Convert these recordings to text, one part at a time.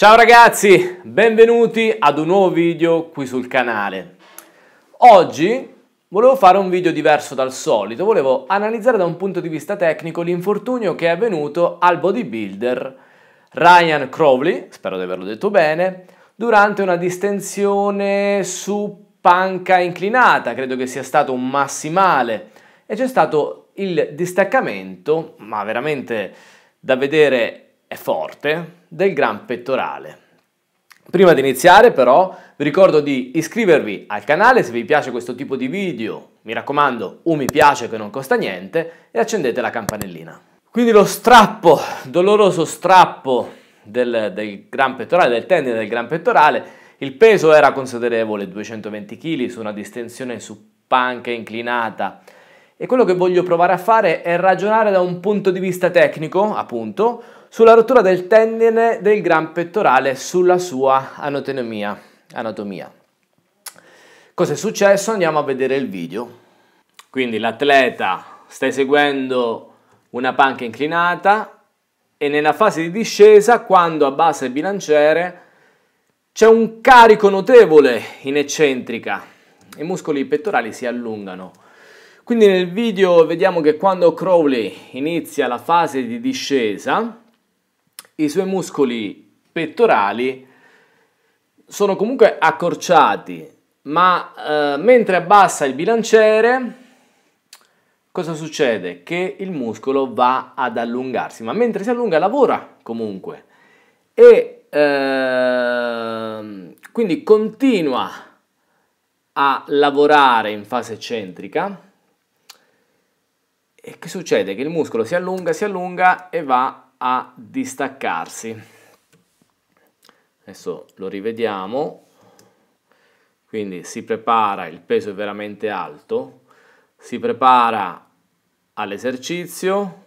Ciao ragazzi, benvenuti ad un nuovo video qui sul canale. Oggi volevo fare un video diverso dal solito, volevo analizzare da un punto di vista tecnico l'infortunio che è avvenuto al bodybuilder Ryan Crowley, spero di averlo detto bene, durante una distensione su panca inclinata, credo che sia stato un massimale, e c'è stato il distaccamento, ma veramente da vedere è forte, del gran pettorale. Prima di iniziare però vi ricordo di iscrivervi al canale se vi piace questo tipo di video, mi raccomando un mi piace che non costa niente e accendete la campanellina. Quindi lo strappo, doloroso strappo del, del gran pettorale, del tendine del gran pettorale, il peso era considerevole, 220 kg su una distensione su panca inclinata e quello che voglio provare a fare è ragionare da un punto di vista tecnico, appunto, sulla rottura del tendine del gran pettorale sulla sua anatomia. anatomia. Cosa è successo? Andiamo a vedere il video. Quindi l'atleta sta eseguendo una panca inclinata e nella fase di discesa, quando abbassa il bilanciere, c'è un carico notevole in eccentrica. I muscoli pettorali si allungano. Quindi nel video vediamo che quando Crowley inizia la fase di discesa, i suoi muscoli pettorali sono comunque accorciati, ma eh, mentre abbassa il bilanciere, cosa succede? Che il muscolo va ad allungarsi, ma mentre si allunga lavora comunque e eh, quindi continua a lavorare in fase eccentrica. E che succede? Che il muscolo si allunga, si allunga e va a distaccarsi adesso lo rivediamo quindi si prepara il peso è veramente alto si prepara all'esercizio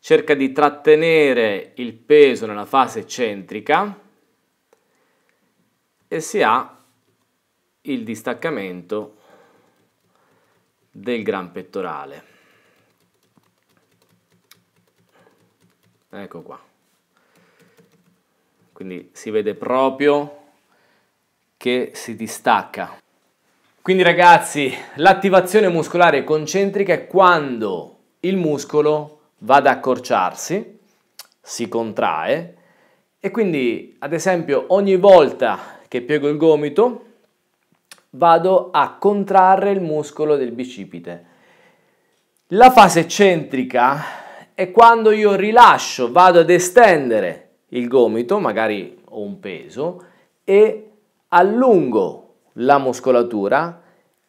cerca di trattenere il peso nella fase centrica e si ha il distaccamento del gran pettorale ecco qua quindi si vede proprio che si distacca quindi ragazzi l'attivazione muscolare concentrica è quando il muscolo va ad accorciarsi si contrae e quindi ad esempio ogni volta che piego il gomito vado a contrarre il muscolo del bicipite la fase centrica è quando io rilascio, vado ad estendere il gomito, magari ho un peso, e allungo la muscolatura,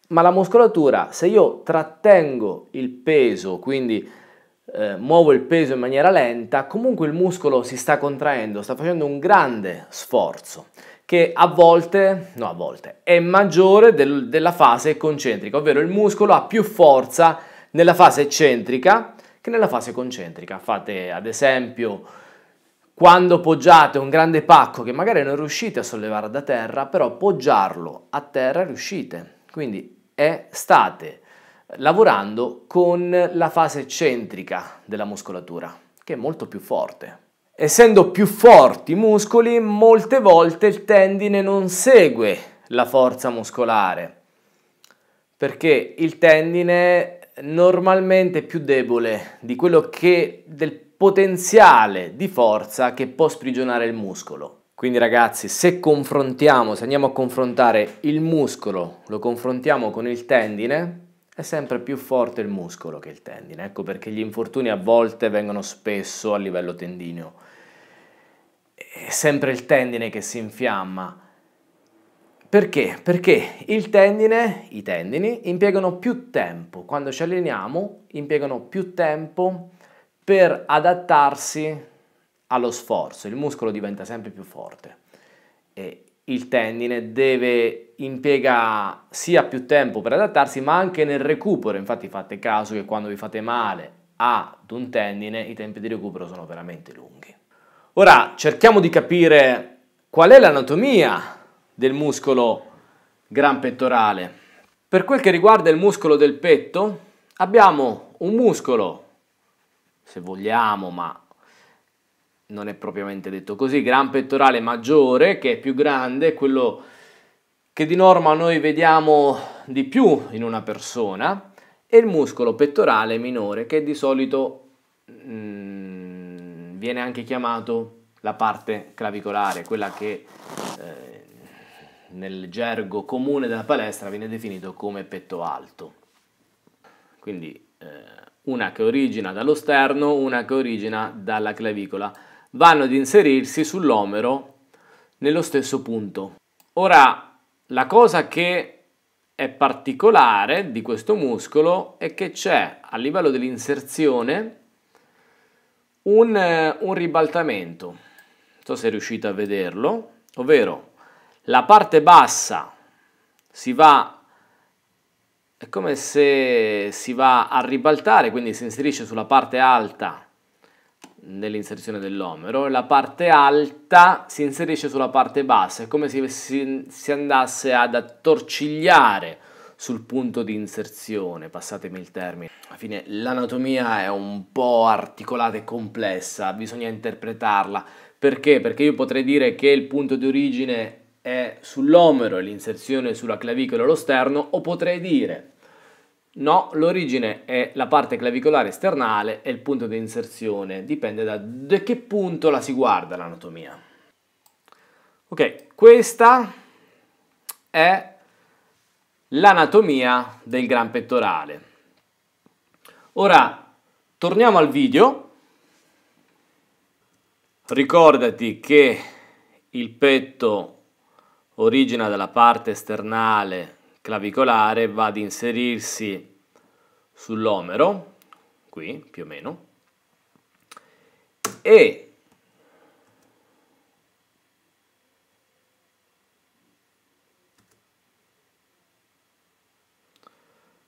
ma la muscolatura, se io trattengo il peso, quindi eh, muovo il peso in maniera lenta, comunque il muscolo si sta contraendo, sta facendo un grande sforzo che a volte, no a volte, è maggiore del, della fase concentrica, ovvero il muscolo ha più forza nella fase eccentrica che nella fase concentrica. Fate ad esempio quando poggiate un grande pacco che magari non riuscite a sollevare da terra, però poggiarlo a terra riuscite. Quindi è, state lavorando con la fase centrica della muscolatura, che è molto più forte. Essendo più forti i muscoli, molte volte il tendine non segue la forza muscolare, perché il tendine normalmente più debole di quello che del potenziale di forza che può sprigionare il muscolo. Quindi ragazzi, se confrontiamo, se andiamo a confrontare il muscolo, lo confrontiamo con il tendine, è sempre più forte il muscolo che il tendine. Ecco perché gli infortuni a volte vengono spesso a livello tendineo. È sempre il tendine che si infiamma perché? Perché il tendine, i tendini impiegano più tempo, quando ci alleniamo impiegano più tempo per adattarsi allo sforzo, il muscolo diventa sempre più forte e il tendine deve, impiega sia più tempo per adattarsi ma anche nel recupero, infatti fate caso che quando vi fate male ad un tendine i tempi di recupero sono veramente lunghi. Ora cerchiamo di capire qual è l'anatomia del muscolo gran pettorale. Per quel che riguarda il muscolo del petto, abbiamo un muscolo, se vogliamo, ma non è propriamente detto così, gran pettorale maggiore, che è più grande, quello che di norma noi vediamo di più in una persona, e il muscolo pettorale minore, che di solito mh, mm, viene anche chiamato la parte clavicolare, quella che eh, nel gergo comune della palestra viene definito come petto alto. Quindi eh, una che origina dallo sterno, una che origina dalla clavicola, vanno ad inserirsi sull'omero nello stesso punto. Ora, la cosa che è particolare di questo muscolo è che c'è a livello dell'inserzione un, eh, un ribaltamento. Non so se riuscite a vederlo, ovvero la parte bassa si va, è come se si va a ribaltare, quindi si inserisce sulla parte alta nell'inserzione dell'omero, e la parte alta si inserisce sulla parte bassa, è come se si, si andasse ad attorcigliare sul punto di inserzione, passatemi il termine. Alla fine l'anatomia è un po' articolata e complessa, bisogna interpretarla. Perché? Perché io potrei dire che il punto di origine è sull'omero e l'inserzione sulla clavicola allo sterno, o potrei dire no, l'origine è la parte clavicolare sternale e il punto di inserzione, dipende da, da che punto la si guarda l'anatomia. Ok, questa è l'anatomia del gran pettorale. Ora torniamo al video. Ricordati che il petto origina dalla parte sternale clavicolare, va ad inserirsi sull'omero, qui più o meno, e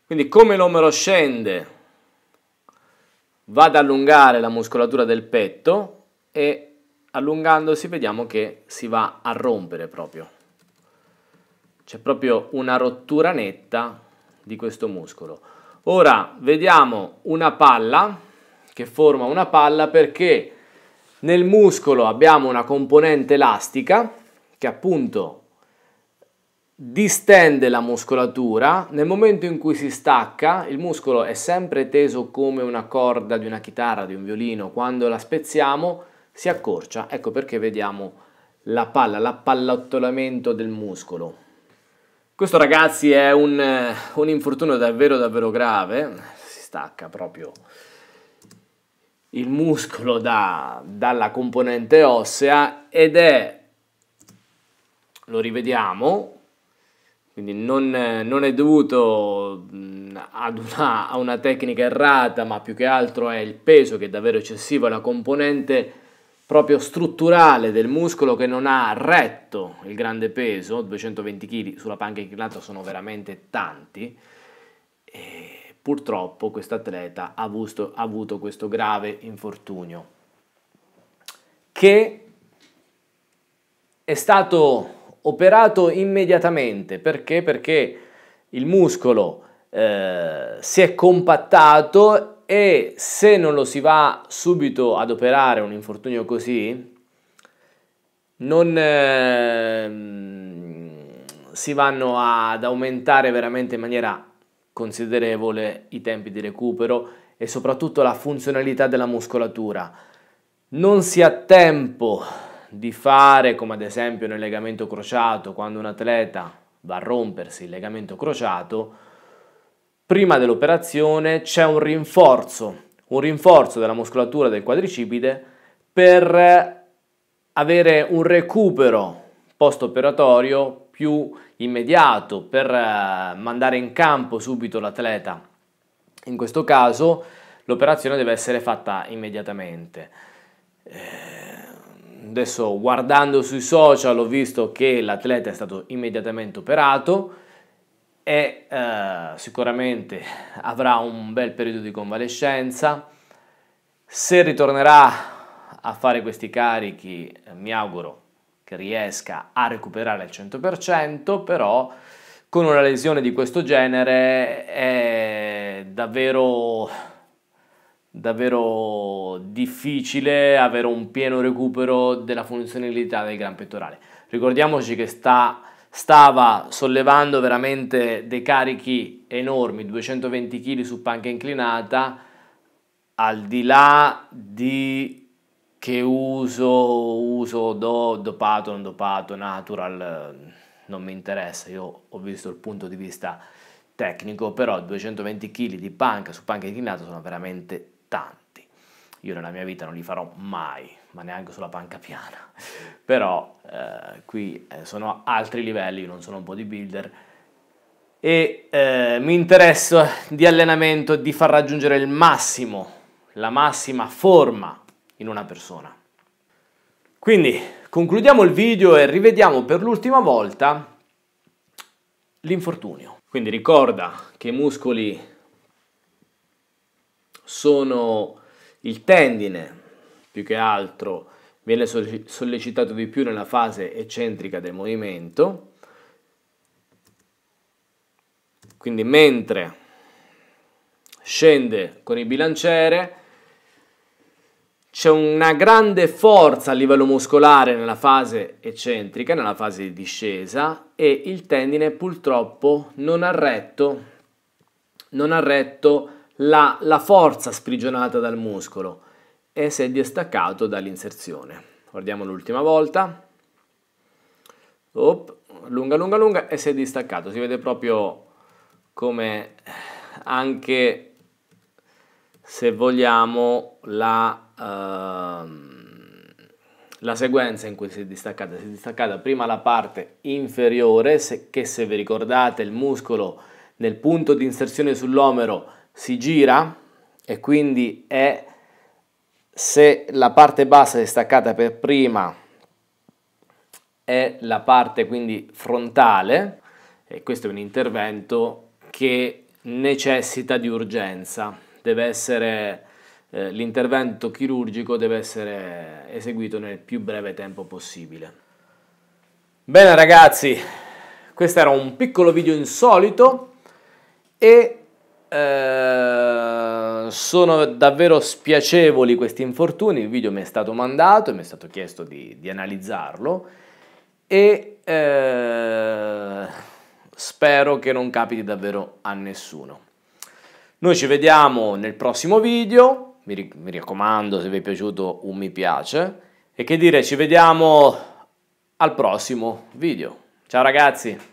quindi come l'omero scende va ad allungare la muscolatura del petto e allungandosi vediamo che si va a rompere proprio. C'è proprio una rottura netta di questo muscolo. Ora vediamo una palla che forma una palla perché nel muscolo abbiamo una componente elastica che appunto distende la muscolatura. Nel momento in cui si stacca, il muscolo è sempre teso come una corda di una chitarra, di un violino. Quando la spezziamo si accorcia. Ecco perché vediamo la palla, l'appallottolamento del muscolo. Questo ragazzi è un, eh, un infortunio davvero davvero grave, si stacca proprio il muscolo da, dalla componente ossea ed è, lo rivediamo, quindi non, non è dovuto mm, ad una, a una tecnica errata ma più che altro è il peso che è davvero eccessivo e la componente proprio strutturale del muscolo che non ha retto il grande peso, 220 kg sulla panca inclinata sono veramente tanti, e purtroppo questo atleta ha avuto, ha avuto questo grave infortunio che è stato operato immediatamente perché? Perché il muscolo eh, si è compattato e se non lo si va subito ad operare un infortunio così, non eh, si vanno ad aumentare veramente in maniera considerevole i tempi di recupero e soprattutto la funzionalità della muscolatura. Non si ha tempo di fare come ad esempio nel legamento crociato quando un atleta va a rompersi il legamento crociato prima dell'operazione c'è un rinforzo, un rinforzo della muscolatura del quadricipite per eh, avere un recupero post-operatorio più immediato, per eh, mandare in campo subito l'atleta. In questo caso l'operazione deve essere fatta immediatamente. Eh, adesso guardando sui social ho visto che l'atleta è stato immediatamente operato, e eh, sicuramente avrà un bel periodo di convalescenza. Se ritornerà a fare questi carichi, eh, mi auguro che riesca a recuperare il 100%, però con una lesione di questo genere è davvero davvero difficile avere un pieno recupero della funzionalità del gran pettorale. Ricordiamoci che sta stava sollevando veramente dei carichi enormi, 220 kg su panca inclinata, al di là di che uso, uso do, dopato, non dopato, natural, non mi interessa, io ho visto il punto di vista tecnico, però 220 kg di panca su panca inclinata sono veramente tanti. Io nella mia vita non li farò mai, ma neanche sulla panca piana. Però qui eh, sono altri livelli, non sono un bodybuilder, e eh, mi interessa di allenamento di far raggiungere il massimo, la massima forma in una persona. Quindi concludiamo il video e rivediamo per l'ultima volta l'infortunio. Quindi ricorda che i muscoli sono il tendine più che altro viene sollecitato di più nella fase eccentrica del movimento, quindi mentre scende con il bilanciere c'è una grande forza a livello muscolare nella fase eccentrica, nella fase di discesa e il tendine purtroppo non ha retto, non ha retto la, la forza sprigionata dal muscolo e si è distaccato dall'inserzione. Guardiamo l'ultima volta. Op, lunga, lunga, lunga e si è distaccato. Si vede proprio come anche se vogliamo la... Uh, la sequenza in cui si è distaccata. Si è distaccata prima la parte inferiore, che se vi ricordate il muscolo nel punto di inserzione sull'omero si gira e quindi è se la parte bassa è staccata per prima è la parte quindi frontale e questo è un intervento che necessita di urgenza, deve essere eh, l'intervento chirurgico deve essere eseguito nel più breve tempo possibile. Bene ragazzi, questo era un piccolo video insolito e eh, sono davvero spiacevoli questi infortuni, il video mi è stato mandato e mi è stato chiesto di, di analizzarlo e eh, spero che non capiti davvero a nessuno. Noi ci vediamo nel prossimo video, mi, mi raccomando se vi è piaciuto un mi piace e che dire, ci vediamo al prossimo video. Ciao ragazzi!